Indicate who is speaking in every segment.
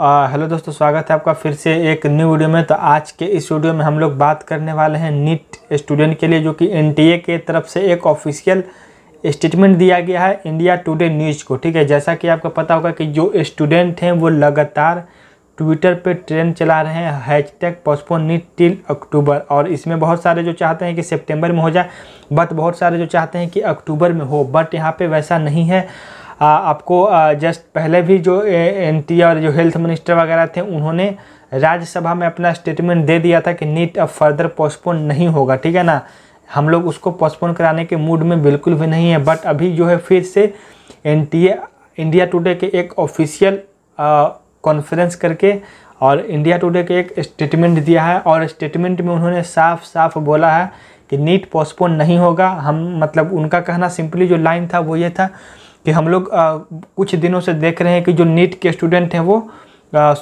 Speaker 1: hello दोस्तों स्वागत है आपका फिर से एक न्यू वीडियो में तो आज के इस वीडियो में हम लोग बात करने वाले हैं नीट स्टूडेंट के लिए जो कि एनटीए के तरफ से एक ऑफिशियल स्टेटमेंट दिया गया है इंडिया टुडे न्यूज़ को ठीक है जैसा कि आपको पता होगा कि जो स्टूडेंट हैं वो लगातार ट्विटर पर ट्रेंड चला रहे हैं hashtag postpone NEET till October और इसमें बहुत सारे जो चाहते हैं कि सेप्टेम्बर में हो जाए बट बहुत सारे जो चाहते हैं कि अक्टूबर में हो बट यहाँ पर वैसा नहीं है आपको जस्ट पहले भी जो एन और जो हेल्थ मिनिस्टर वगैरह थे उन्होंने राज्यसभा में अपना स्टेटमेंट दे दिया था कि नीट अब फर्दर पोस्टपोन नहीं होगा ठीक है ना हम लोग उसको पोस्टपोन कराने के मूड में बिल्कुल भी नहीं है बट अभी जो है फिर से एन इंडिया टुडे के एक ऑफिशियल कॉन्फ्रेंस करके और इंडिया टुडे के एक स्टेटमेंट दिया है और स्टेटमेंट में उन्होंने साफ साफ बोला है कि नीट पोस्टपोन नहीं होगा हम मतलब उनका कहना सिंपली जो लाइन था वो ये था कि हम लोग कुछ दिनों से देख रहे हैं कि जो नीट के स्टूडेंट हैं वो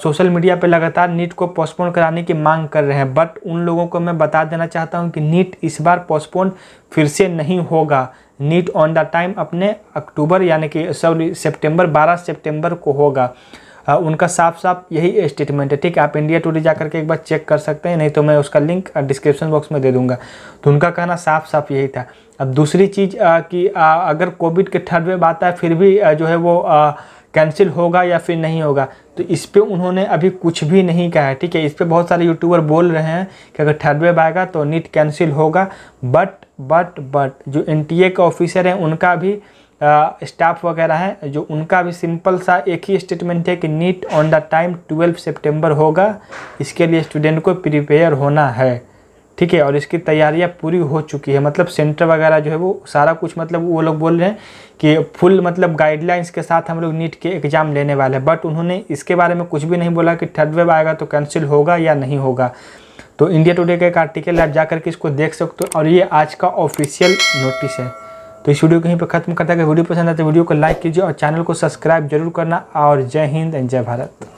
Speaker 1: सोशल मीडिया पे लगातार नीट को पोस्टपोन कराने की मांग कर रहे हैं बट उन लोगों को मैं बता देना चाहता हूं कि नीट इस बार पोस्टपोन फिर से नहीं होगा नीट ऑन द टाइम अपने अक्टूबर यानी कि सॉरी सितंबर 12 सितंबर को होगा उनका साफ साफ यही स्टेटमेंट है ठीक है आप इंडिया टूडे जा करके एक बार चेक कर सकते हैं नहीं तो मैं उसका लिंक डिस्क्रिप्शन बॉक्स में दे दूंगा तो उनका कहना साफ साफ यही था अब दूसरी चीज़ कि अगर कोविड के थर्ड वेव आता है फिर भी जो है वो कैंसिल होगा या फिर नहीं होगा तो इस पर उन्होंने अभी कुछ भी नहीं कहा है ठीक है इस पर बहुत सारे यूट्यूबर बोल रहे हैं कि अगर थर्ड वेव आएगा तो नीट कैंसिल होगा बट बट बट जो एन का ऑफिसर हैं उनका भी स्टाफ वगैरह हैं जो उनका भी सिंपल सा एक ही स्टेटमेंट है कि NEET on the time twelve सितंबर होगा इसके लिए स्टूडेंट को प्रिपेयर होना है ठीक है और इसकी तैयारियां पूरी हो चुकी है मतलब सेंटर वगैरह जो है वो सारा कुछ मतलब वो लोग बोल रहे हैं कि फुल मतलब गाइडलाइंस के साथ हम लोग नीट के एग्ज़ाम लेने वाले हैं बट उन्होंने इसके बारे में कुछ भी नहीं बोला कि थर्ड वेव आएगा तो कैंसिल होगा या नहीं होगा तो इंडिया टुडे का एक आर्टिकल आप जा करके इसको देख सकते हो और ये आज का ऑफिशियल नोटिस है तो इस वीडियो को यहीं पर खत्म करता है अगर वीडियो पसंद है तो वीडियो को लाइक कीजिए और चैनल को सब्सक्राइब जरूर करना और जय हिंद एंड जय भारत